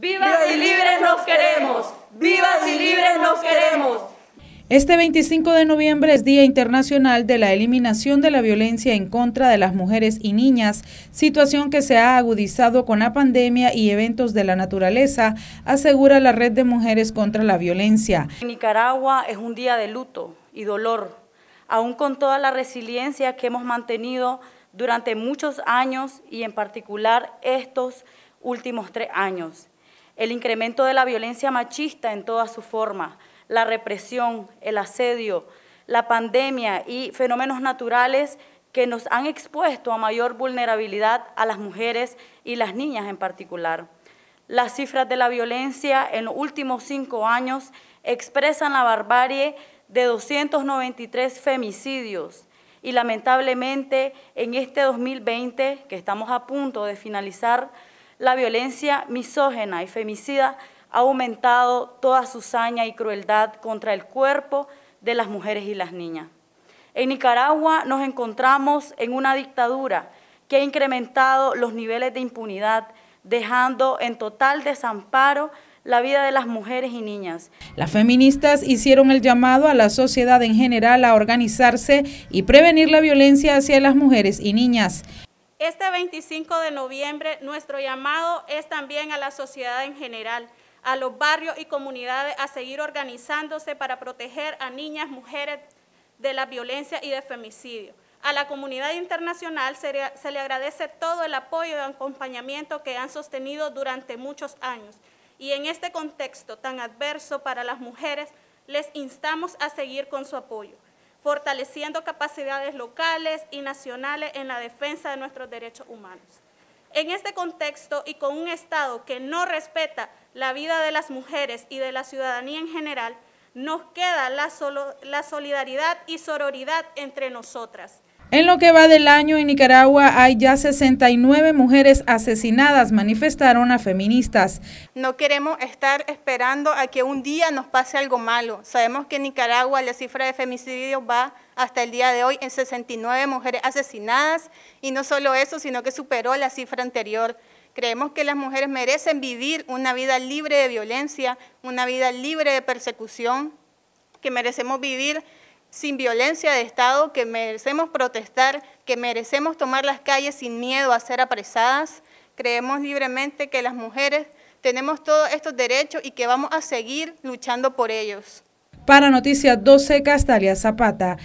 Vivas y libres nos queremos. Vivas y libres nos queremos. Este 25 de noviembre es Día Internacional de la Eliminación de la Violencia en contra de las Mujeres y Niñas, situación que se ha agudizado con la pandemia y eventos de la naturaleza, asegura la Red de Mujeres contra la Violencia. Nicaragua es un día de luto y dolor, aún con toda la resiliencia que hemos mantenido durante muchos años y en particular estos últimos tres años el incremento de la violencia machista en todas sus formas, la represión, el asedio, la pandemia y fenómenos naturales que nos han expuesto a mayor vulnerabilidad a las mujeres y las niñas en particular. Las cifras de la violencia en los últimos cinco años expresan la barbarie de 293 femicidios y lamentablemente en este 2020, que estamos a punto de finalizar, la violencia misógena y femicida ha aumentado toda su saña y crueldad contra el cuerpo de las mujeres y las niñas. En Nicaragua nos encontramos en una dictadura que ha incrementado los niveles de impunidad, dejando en total desamparo la vida de las mujeres y niñas. Las feministas hicieron el llamado a la sociedad en general a organizarse y prevenir la violencia hacia las mujeres y niñas. Este 25 de noviembre nuestro llamado es también a la sociedad en general, a los barrios y comunidades a seguir organizándose para proteger a niñas, mujeres de la violencia y de femicidio. A la comunidad internacional se, le agradece todo el apoyo y acompañamiento que han sostenido durante muchos años. Y en este contexto tan adverso para las mujeres, les instamos a seguir con su apoyo fortaleciendo capacidades locales y nacionales en la defensa de nuestros derechos humanos. En este contexto y con un Estado que no respeta la vida de las mujeres y de la ciudadanía en general, nos queda la, solidaridad y sororidad entre nosotras. En lo que va del año en Nicaragua hay ya 69 mujeres asesinadas, manifestaron a feministas. No queremos estar esperando a que un día nos pase algo malo. Sabemos que en Nicaragua la cifra de femicidios va hasta el día de hoy en 69 mujeres asesinadas y no solo eso, sino que superó la cifra anterior. Creemos que las mujeres merecen vivir una vida libre de violencia, una vida libre de persecución, que merecemos vivir sin violencia de Estado, que merecemos protestar, que merecemos tomar las calles sin miedo a ser apresadas. Creemos libremente que las mujeres tenemos todos estos derechos y que vamos a seguir luchando por ellos. Para Noticias 12, Castalia Zapata.